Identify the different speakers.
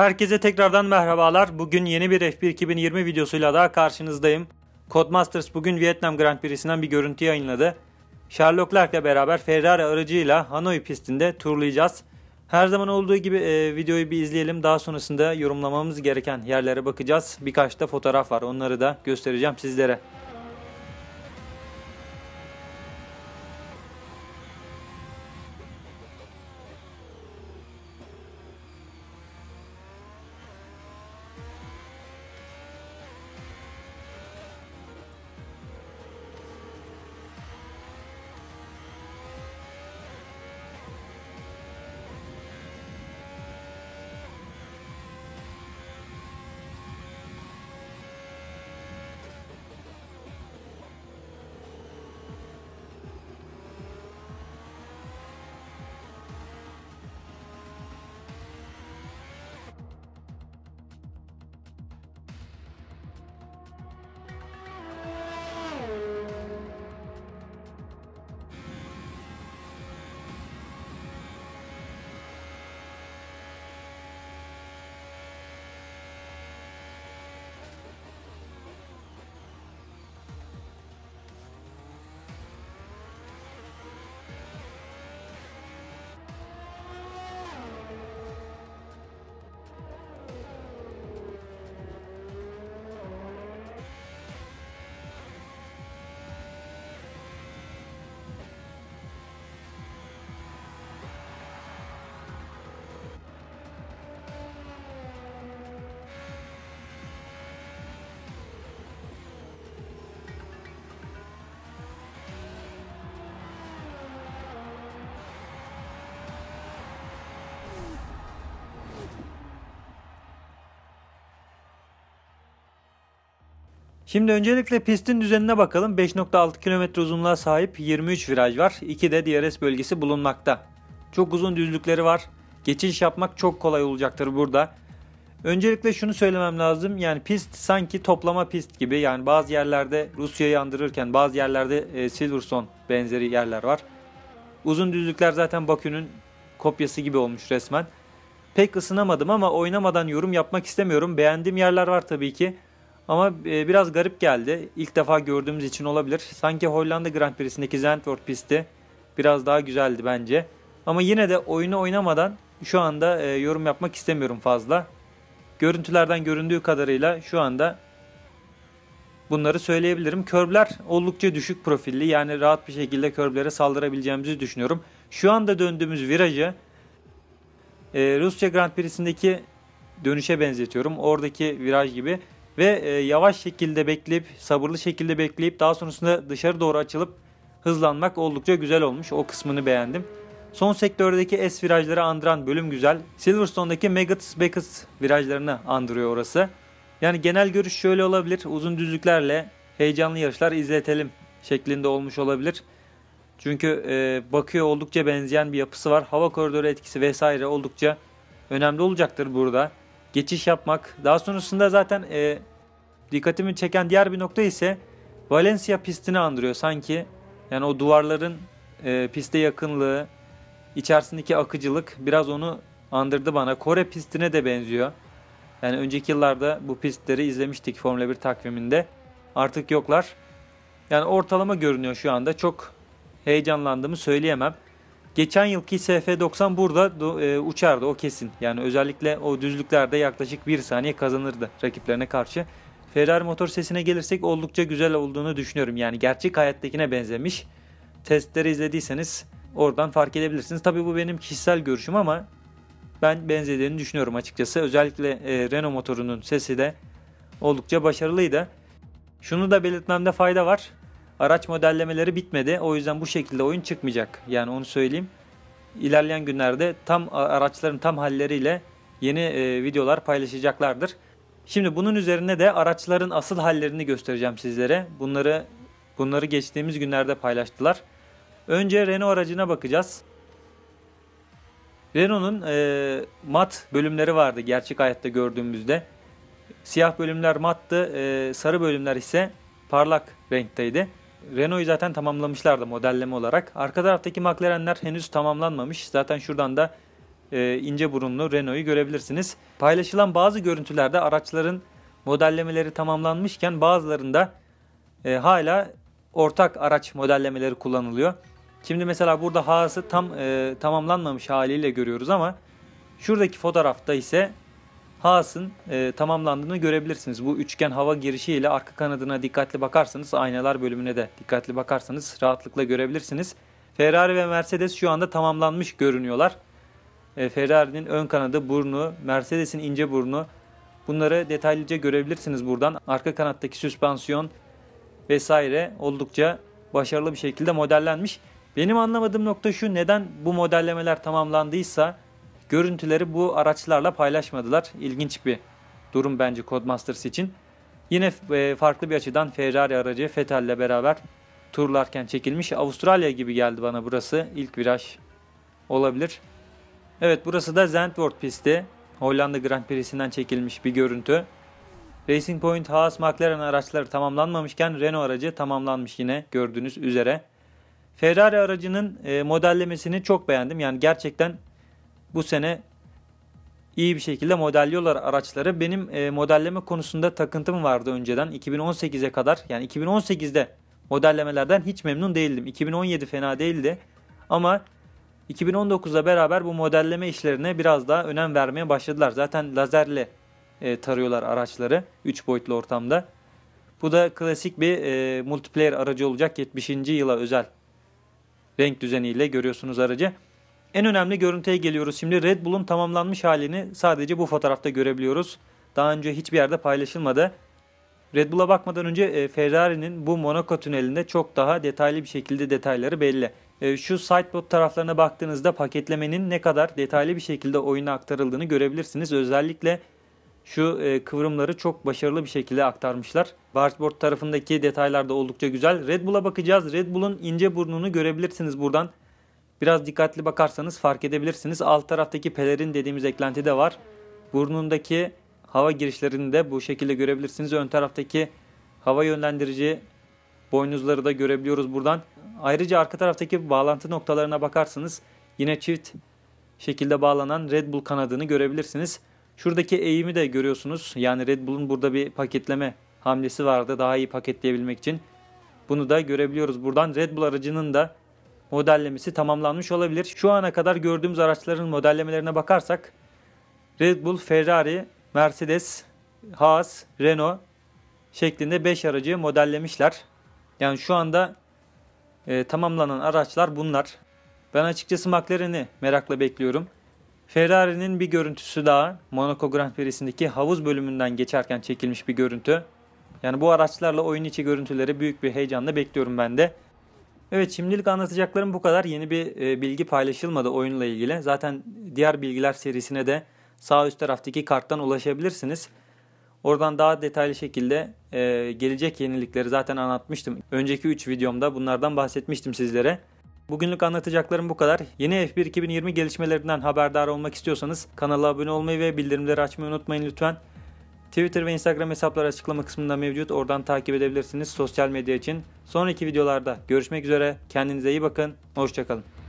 Speaker 1: Herkese tekrardan merhabalar. Bugün yeni bir F1 2020 videosuyla daha karşınızdayım. Codemasters bugün Vietnam Grand Prix'sinden bir görüntü yayınladı. Sherlock Clark'la beraber Ferrari aracıyla Hanoi pistinde turlayacağız. Her zaman olduğu gibi e, videoyu bir izleyelim. Daha sonrasında yorumlamamız gereken yerlere bakacağız. Birkaç da fotoğraf var. Onları da göstereceğim sizlere. Şimdi öncelikle pistin düzenine bakalım. 5.6 km uzunluğa sahip 23 viraj var. 2 de DRS bölgesi bulunmakta. Çok uzun düzlükleri var. Geçiş yapmak çok kolay olacaktır burada. Öncelikle şunu söylemem lazım. Yani pist sanki toplama pist gibi. Yani bazı yerlerde Rusya'yı andırırken bazı yerlerde e, Silverstone benzeri yerler var. Uzun düzlükler zaten Bakü'nün kopyası gibi olmuş resmen. Pek ısınamadım ama oynamadan yorum yapmak istemiyorum. Beğendiğim yerler var tabii ki. Ama e, biraz garip geldi. İlk defa gördüğümüz için olabilir. Sanki Hollanda Grand Prix'sindeki Zandvoort pisti biraz daha güzeldi bence. Ama yine de oyunu oynamadan şu anda e, yorum yapmak istemiyorum fazla. Görüntülerden göründüğü kadarıyla şu anda bunları söyleyebilirim. Körbler oldukça düşük profilli yani rahat bir şekilde körblere saldırabileceğimizi düşünüyorum. Şu anda döndüğümüz virajı e, Rusya Grand Prix'sindeki dönüşe benzetiyorum. Oradaki viraj gibi. Ve e, yavaş şekilde bekleyip, sabırlı şekilde bekleyip daha sonrasında dışarı doğru açılıp hızlanmak oldukça güzel olmuş. O kısmını beğendim. Son sektördeki S virajları andıran bölüm güzel. Silverstone'daki Maggots Beckett virajlarını andırıyor orası. Yani genel görüş şöyle olabilir. Uzun düzlüklerle heyecanlı yarışlar izletelim şeklinde olmuş olabilir. Çünkü e, Bakü'ye oldukça benzeyen bir yapısı var. Hava koridoru etkisi vesaire oldukça önemli olacaktır burada geçiş yapmak. Daha sonrasında zaten e, dikkatimi çeken diğer bir nokta ise Valencia pistini andırıyor sanki. Yani o duvarların e, piste yakınlığı, içerisindeki akıcılık biraz onu andırdı bana. Kore pistine de benziyor. Yani önceki yıllarda bu pistleri izlemiştik Formula 1 takviminde. Artık yoklar. Yani ortalama görünüyor şu anda. Çok heyecanlandığımı söyleyemem. Geçen yılki SF-90 burada e, uçardı o kesin. Yani özellikle o düzlüklerde yaklaşık 1 saniye kazanırdı rakiplerine karşı. Ferrari motor sesine gelirsek oldukça güzel olduğunu düşünüyorum. Yani gerçek hayattakine benzemiş. Testleri izlediyseniz oradan fark edebilirsiniz. Tabii bu benim kişisel görüşüm ama ben benzediğini düşünüyorum açıkçası. Özellikle e, Renault motorunun sesi de oldukça başarılıydı. Şunu da belirtmemde fayda var araç modellemeleri bitmedi. O yüzden bu şekilde oyun çıkmayacak. Yani onu söyleyeyim. İlerleyen günlerde tam araçların tam halleriyle yeni e, videolar paylaşacaklardır. Şimdi bunun üzerine de araçların asıl hallerini göstereceğim sizlere. Bunları bunları geçtiğimiz günlerde paylaştılar. Önce Renault aracına bakacağız. Renault'un e, mat bölümleri vardı gerçek hayatta gördüğümüzde. Siyah bölümler mattı, e, sarı bölümler ise parlak renkteydi. Renault'u zaten tamamlamışlardı modelleme olarak. Arka taraftaki McLaren'ler henüz tamamlanmamış. Zaten şuradan da e, ince burunlu Renault'u görebilirsiniz. Paylaşılan bazı görüntülerde araçların modellemeleri tamamlanmışken bazılarında e, hala ortak araç modellemeleri kullanılıyor. Şimdi mesela burada Haas'ı tam e, tamamlanmamış haliyle görüyoruz ama şuradaki fotoğrafta ise Haas'ın e, tamamlandığını görebilirsiniz. Bu üçgen hava girişi ile arka kanadına dikkatli bakarsanız aynalar bölümüne de dikkatli bakarsanız rahatlıkla görebilirsiniz. Ferrari ve Mercedes şu anda tamamlanmış görünüyorlar. E, Ferrari'nin ön kanadı, burnu, Mercedes'in ince burnu bunları detaylıca görebilirsiniz buradan. Arka kanattaki süspansiyon vesaire oldukça başarılı bir şekilde modellenmiş. Benim anlamadığım nokta şu neden bu modellemeler tamamlandıysa görüntüleri bu araçlarla paylaşmadılar. İlginç bir durum bence Codemasters için. Yine e, farklı bir açıdan Ferrari aracı Vettel ile beraber turlarken çekilmiş. Avustralya gibi geldi bana burası. İlk viraj olabilir. Evet burası da Zandvoort pisti. Hollanda Grand Prix'sinden çekilmiş bir görüntü. Racing Point Haas McLaren araçları tamamlanmamışken Renault aracı tamamlanmış yine gördüğünüz üzere. Ferrari aracının e, modellemesini çok beğendim. Yani gerçekten bu sene iyi bir şekilde modelliyorlar araçları. Benim e, modelleme konusunda takıntım vardı önceden 2018'e kadar. Yani 2018'de modellemelerden hiç memnun değildim. 2017 fena değildi ama 2019'la beraber bu modelleme işlerine biraz daha önem vermeye başladılar. Zaten lazerle e, tarıyorlar araçları 3 boyutlu ortamda. Bu da klasik bir e, multiplayer aracı olacak 70. yıla özel renk düzeniyle görüyorsunuz aracı. En önemli görüntüye geliyoruz şimdi. Red Bull'un tamamlanmış halini sadece bu fotoğrafta görebiliyoruz. Daha önce hiçbir yerde paylaşılmadı. Red Bull'a bakmadan önce e, Ferrari'nin bu Monaco tünelinde çok daha detaylı bir şekilde detayları belli. E, şu sideboard taraflarına baktığınızda paketlemenin ne kadar detaylı bir şekilde oyuna aktarıldığını görebilirsiniz. Özellikle şu e, kıvrımları çok başarılı bir şekilde aktarmışlar. Bargeboard tarafındaki detaylar da oldukça güzel. Red Bull'a bakacağız. Red Bull'un ince burnunu görebilirsiniz buradan. Biraz dikkatli bakarsanız fark edebilirsiniz. Alt taraftaki pelerin dediğimiz eklenti de var. Burnundaki hava girişlerini de bu şekilde görebilirsiniz. Ön taraftaki hava yönlendirici boynuzları da görebiliyoruz buradan. Ayrıca arka taraftaki bağlantı noktalarına bakarsanız Yine çift şekilde bağlanan Red Bull kanadını görebilirsiniz. Şuradaki eğimi de görüyorsunuz. Yani Red Bull'un burada bir paketleme hamlesi vardı daha iyi paketleyebilmek için. Bunu da görebiliyoruz. Buradan Red Bull aracının da modellemesi tamamlanmış olabilir. Şu ana kadar gördüğümüz araçların modellemelerine bakarsak Red Bull, Ferrari, Mercedes, Haas, Renault şeklinde 5 aracı modellemişler. Yani şu anda e, tamamlanan araçlar bunlar. Ben açıkçası McLaren'i merakla bekliyorum. Ferrari'nin bir görüntüsü daha Monaco Grand Prix'sindeki havuz bölümünden geçerken çekilmiş bir görüntü. Yani bu araçlarla oyun içi görüntüleri büyük bir heyecanla bekliyorum ben de. Evet şimdilik anlatacaklarım bu kadar. Yeni bir e, bilgi paylaşılmadı oyunla ilgili. Zaten diğer bilgiler serisine de sağ üst taraftaki karttan ulaşabilirsiniz. Oradan daha detaylı şekilde e, gelecek yenilikleri zaten anlatmıştım. Önceki 3 videomda bunlardan bahsetmiştim sizlere. Bugünlük anlatacaklarım bu kadar. Yeni F1 2020 gelişmelerinden haberdar olmak istiyorsanız kanala abone olmayı ve bildirimleri açmayı unutmayın lütfen. Twitter ve Instagram hesapları açıklama kısmında mevcut. Oradan takip edebilirsiniz sosyal medya için. Sonraki videolarda görüşmek üzere. Kendinize iyi bakın. Hoşçakalın.